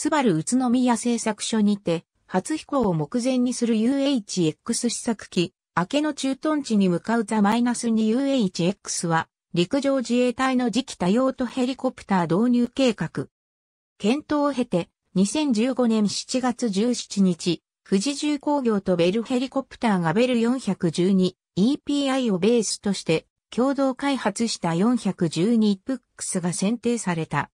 スバル宇都宮製作所にて、初飛行を目前にする UHX 試作機、明けの駐屯地に向かうザ -2UHX は、陸上自衛隊の次期多用途ヘリコプター導入計画。検討を経て、2015年7月17日、富士重工業とベルヘリコプターがベル 412EPI をベースとして、共同開発した412プックスが選定された。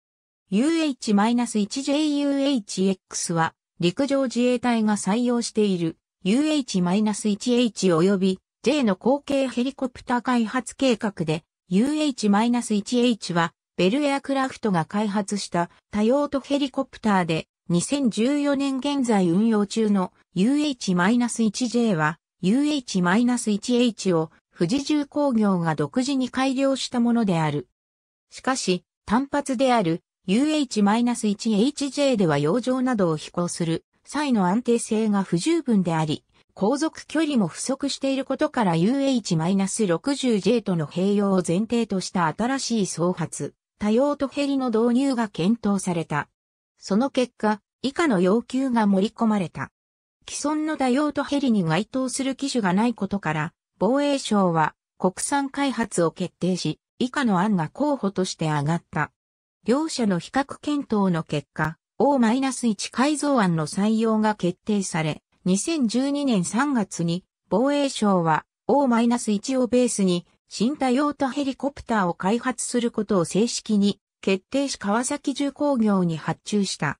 UH-1JUHX は陸上自衛隊が採用している UH-1H 及び J の後継ヘリコプター開発計画で UH-1H はベルエアクラフトが開発した多用途ヘリコプターで2014年現在運用中の UH-1J は UH-1H を富士重工業が独自に改良したものである。しかし、単発である UH-1HJ では洋上などを飛行する際の安定性が不十分であり、航続距離も不足していることから UH-60J との併用を前提とした新しい創発、多用途ヘリの導入が検討された。その結果、以下の要求が盛り込まれた。既存の多用途ヘリに該当する機種がないことから、防衛省は国産開発を決定し、以下の案が候補として挙がった。両者の比較検討の結果、O-1 改造案の採用が決定され、2012年3月に防衛省は O-1 をベースに新多用途ヘリコプターを開発することを正式に決定し川崎重工業に発注した。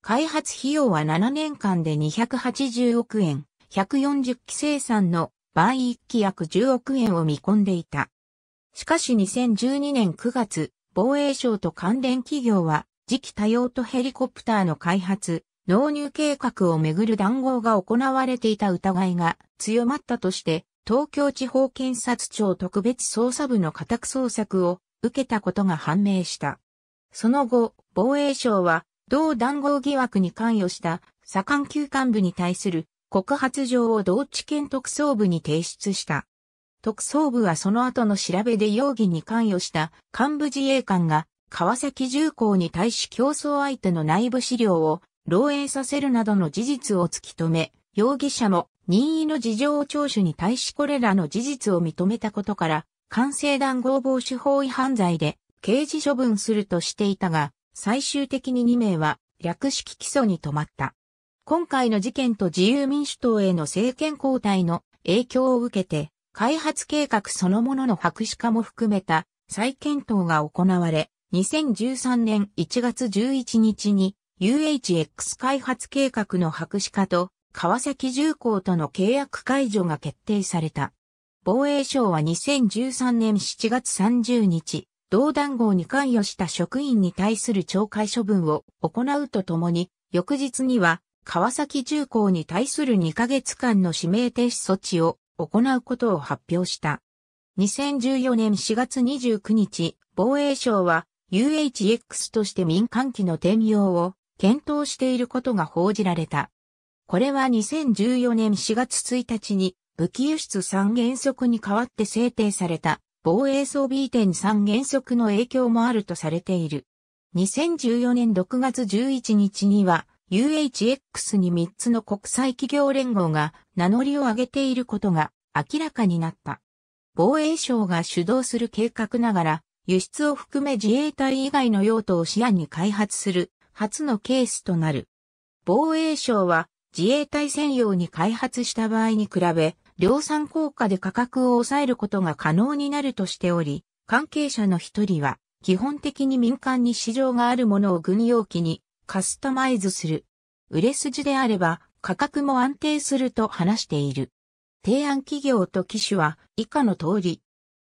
開発費用は7年間で280億円、140期生産の倍1期約10億円を見込んでいた。しかし2012年9月、防衛省と関連企業は、次期多用途ヘリコプターの開発、納入計画をめぐる談合が行われていた疑いが強まったとして、東京地方検察庁特別捜査部の家宅捜索を受けたことが判明した。その後、防衛省は、同談合疑惑に関与した左官級幹部に対する告発状を同地検特捜部に提出した。特捜部はその後の調べで容疑に関与した幹部自衛官が川崎重工に対し競争相手の内部資料を漏洩させるなどの事実を突き止め、容疑者も任意の事情聴取に対しこれらの事実を認めたことから、官製談合防止法違反罪で刑事処分するとしていたが、最終的に2名は略式起訴に止まった。今回の事件と自由民主党への政権交代の影響を受けて、開発計画そのものの白紙化も含めた再検討が行われ、2013年1月11日に UHX 開発計画の白紙化と川崎重工との契約解除が決定された。防衛省は2013年7月30日、同談合に関与した職員に対する懲戒処分を行うとともに、翌日には川崎重工に対する2ヶ月間の指名停止措置を行うことを発表した。2014年4月29日、防衛省は UHX として民間機の転用を検討していることが報じられた。これは2014年4月1日に武器輸出3原則に代わって制定された防衛装備移転3原則の影響もあるとされている。2014年6月11日には UHX に3つの国際企業連合が名乗りを上げていることが明らかになった。防衛省が主導する計画ながら、輸出を含め自衛隊以外の用途を視野に開発する初のケースとなる。防衛省は自衛隊専用に開発した場合に比べ、量産効果で価格を抑えることが可能になるとしており、関係者の一人は、基本的に民間に市場があるものを軍用機にカスタマイズする。売れ筋であれば価格も安定すると話している。提案企業と機種は以下の通り。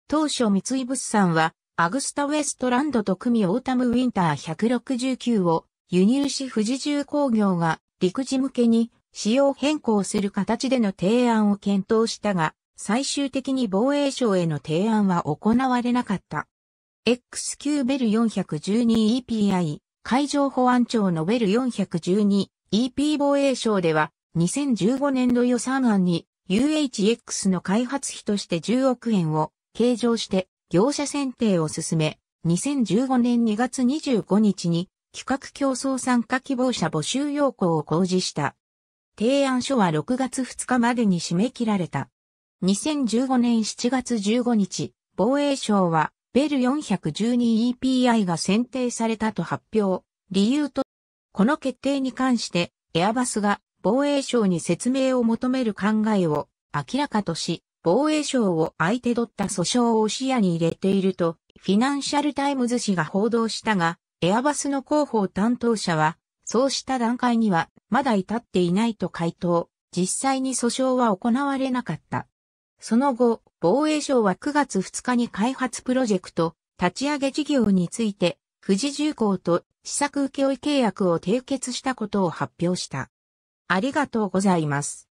当初三井物産はアグスタウエストランドと組オータムウィンター169を輸入し富士重工業が陸地向けに仕様変更する形での提案を検討したが、最終的に防衛省への提案は行われなかった。XQ ベル 412EPI 海上保安庁ノベル 412EP 防衛省では、2015年度予算案に UHX の開発費として10億円を計上して業者選定を進め、2015年2月25日に企画競争参加希望者募集要項を公示した。提案書は6月2日までに締め切られた。2015年7月15日、防衛省はベル 412EPI が選定されたと発表。理由と、この決定に関してエアバスが防衛省に説明を求める考えを明らかとし、防衛省を相手取った訴訟を視野に入れていると、フィナンシャルタイムズ紙が報道したが、エアバスの広報担当者は、そうした段階にはまだ至っていないと回答、実際に訴訟は行われなかった。その後、防衛省は9月2日に開発プロジェクト、立ち上げ事業について、富士重工と試作請負契約を締結したことを発表した。ありがとうございます。